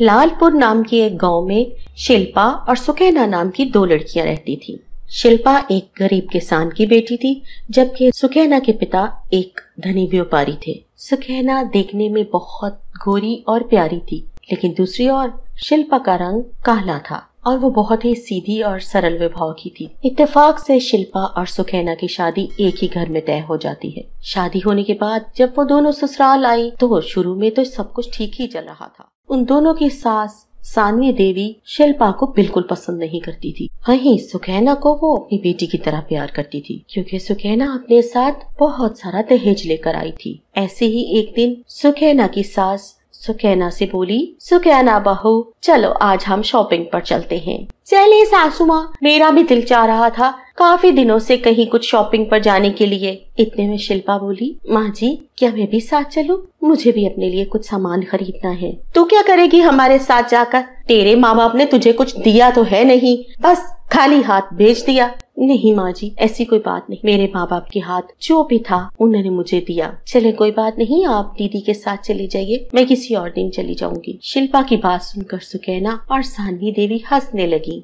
लालपुर नाम के एक गांव में शिल्पा और सुकैना नाम की दो लड़कियां रहती थी शिल्पा एक गरीब किसान की बेटी थी जबकि सुखैना के पिता एक धनी व्यापारी थे सुखैना देखने में बहुत गोरी और प्यारी थी लेकिन दूसरी ओर शिल्पा का रंग काला था और वो बहुत ही सीधी और सरल विभाव की थी इत्तेफाक से शिल्पा और सुखेना की शादी एक ही घर में तय हो जाती है शादी होने के बाद जब वो दोनों ससुराल आई तो शुरू में तो सब कुछ ठीक ही चल रहा था उन दोनों की सास सानवी देवी शिल्पा को बिल्कुल पसंद नहीं करती थी वहीं सुखैना को वो अपनी बेटी की तरह प्यार करती थी क्योंकि सुखैना अपने साथ बहुत सारा दहेज लेकर आई थी ऐसे ही एक दिन सुखैना की सास सुखैना से बोली सुखैना बहू चलो आज हम शॉपिंग पर चलते हैं चले सासू माँ मेरा भी दिल चाह रहा था काफी दिनों से कहीं कुछ शॉपिंग पर जाने के लिए इतने में शिल्पा बोली माँ जी क्या मैं भी साथ चलूँ मुझे भी अपने लिए कुछ सामान खरीदना है तू क्या करेगी हमारे साथ जाकर तेरे माँ बाप ने तुझे कुछ दिया तो है नहीं बस खाली हाथ भेज दिया नहीं माँ जी ऐसी कोई बात नहीं मेरे माँ बाप के हाथ जो भी था उन्होंने मुझे दिया चले कोई बात नहीं आप दीदी के साथ चले जाइए मैं किसी और दिन चली जाऊंगी शिल्पा की बात सुनकर सुकैना और सानवी देवी हंसने लगी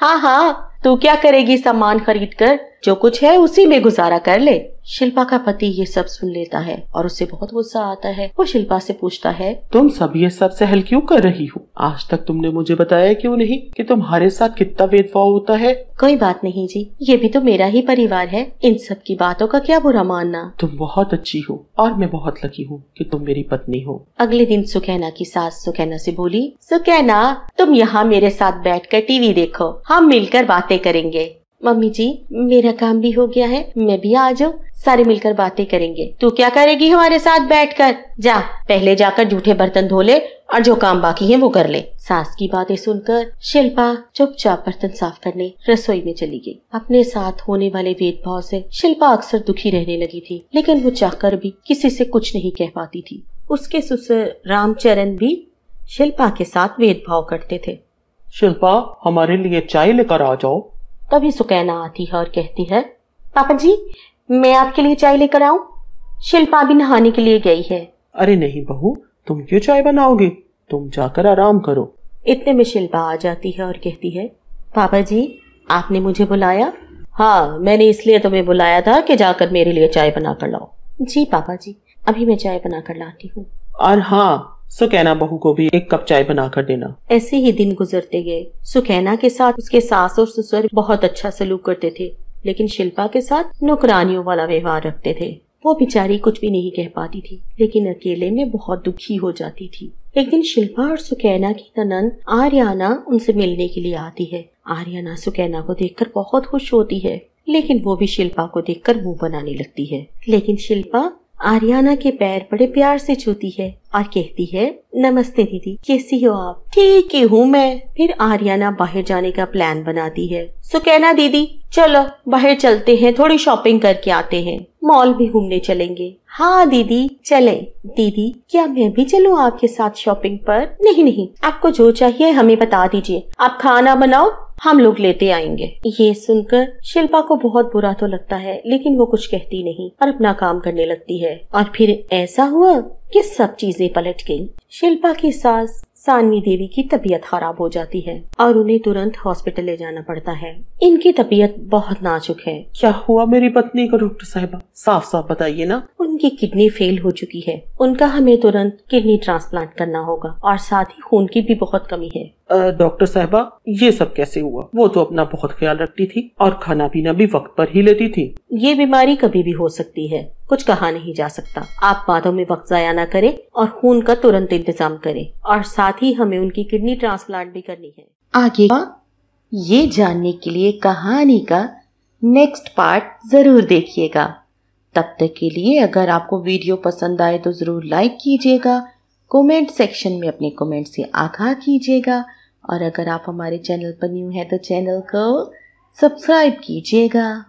हाँ हाँ तू क्या करेगी सामान खरीद कर जो कुछ है उसी में गुजारा कर ले शिल्पा का पति ये सब सुन लेता है और उसे बहुत गुस्सा आता है वो शिल्पा से पूछता है तुम सब ये सब सहल क्यों कर रही हो आज तक तुमने मुझे बताया क्यों नहीं कि तुम्हारे साथ कितना भेदभाव होता है कोई बात नहीं जी ये भी तो मेरा ही परिवार है इन सब की बातों का क्या बुरा मानना तुम बहुत अच्छी हो और मैं बहुत लकी हूँ कि तुम मेरी पत्नी हो अगले दिन सुखैना की सास सुखैना से बोली सुखैना तुम यहाँ मेरे साथ बैठ कर टीवी देखो हम मिलकर बातें करेंगे मम्मी जी मेरा काम भी हो गया है मैं भी आ जाऊँ सारे मिलकर बातें करेंगे तू क्या करेगी हमारे साथ बैठकर जा पहले जाकर जूठे बर्तन धो ले और जो काम बाकी है वो कर ले सास की बातें सुनकर शिल्पा चुपचाप बर्तन साफ करने रसोई में चली गई अपने साथ होने वाले भेदभाव से शिल्पा अक्सर दुखी रहने लगी थी लेकिन वो चाहकर भी किसी से कुछ नहीं कह पाती थी उसके ससुर रामचरण भी शिल्पा के साथ भेदभाव करते थे शिल्पा हमारे लिए चाय लेकर आ जाओ तभी सुकैना आती है और कहती है पापा जी मैं आपके लिए चाय लेकर आऊं शिल्पा भी नहाने के लिए गई है अरे नहीं बहू तुम क्यों चाय बनाओगी तुम जाकर आराम करो इतने में शिल्पा आ जाती है और कहती है पापा जी आपने मुझे बुलाया हाँ मैंने इसलिए तुम्हें बुलाया था कि जाकर मेरे लिए चाय बना कर लाओ जी पापा जी अभी मैं चाय बना कर लाती हूँ और हाँ सुकैना बहू को भी एक कप चाय बनाकर देना ऐसे ही दिन गुजरते गए सुकैना के साथ उसके सास और ससुर बहुत अच्छा सलूक करते थे लेकिन शिल्पा के साथ नौकरानियों वाला व्यवहार रखते थे वो बेचारी कुछ भी नहीं कह पाती थी लेकिन अकेले में बहुत दुखी हो जाती थी एक दिन शिल्पा और सुकैना की ननन आर्याना उनसे मिलने के लिए आती है आर्याना सुकैना को देखकर बहुत खुश होती है लेकिन वो भी शिल्पा को देखकर मुंह बनाने लगती है लेकिन शिल्पा आर्याना के पैर बड़े प्यार से छूती है और कहती है नमस्ते दीदी कैसी हो आप ठीक ही हूँ मैं फिर आर्याना बाहर जाने का प्लान बनाती है सुकैना दीदी चलो बाहर चलते हैं थोड़ी शॉपिंग करके आते हैं मॉल भी घूमने चलेंगे हाँ दीदी चले दीदी क्या मैं भी चलूँ आपके साथ शॉपिंग पर नहीं नहीं आपको जो चाहिए हमें बता दीजिए आप खाना बनाओ हम लोग लेते आएंगे ये सुनकर शिल्पा को बहुत बुरा तो लगता है लेकिन वो कुछ कहती नहीं और अपना काम करने लगती है और फिर ऐसा हुआ कि सब चीजें पलट गयी शिल्पा की सास सानवी देवी की तबीयत खराब हो जाती है और उन्हें तुरंत हॉस्पिटल ले जाना पड़ता है इनकी तबीयत बहुत नाजुक है क्या हुआ मेरी पत्नी को डॉक्टर साहबा साफ साफ बताइए ना उनकी किडनी फेल हो चुकी है उनका हमें तुरंत किडनी ट्रांसप्लांट करना होगा और साथ ही खून की भी बहुत कमी है डॉक्टर साहबा ये सब कैसे हुआ वो तो अपना बहुत ख्याल रखती थी और खाना पीना भी वक्त पर ही लेती थी ये बीमारी कभी भी हो सकती है कुछ कहा नहीं जा सकता आप बातों में वक्त जाया ना करें और खून का तुरंत इंतजाम करें और साथ ही हमें उनकी किडनी ट्रांसप्लांट भी करनी है आगे ये जानने के लिए कहानी का नेक्स्ट पार्ट जरूर देखिएगा तब तक के लिए अगर आपको वीडियो पसंद आए तो ज़रूर लाइक कीजिएगा कमेंट सेक्शन में अपने कमेंट से आगाह कीजिएगा और अगर आप हमारे चैनल पर न्यू हैं तो चैनल को सब्सक्राइब कीजिएगा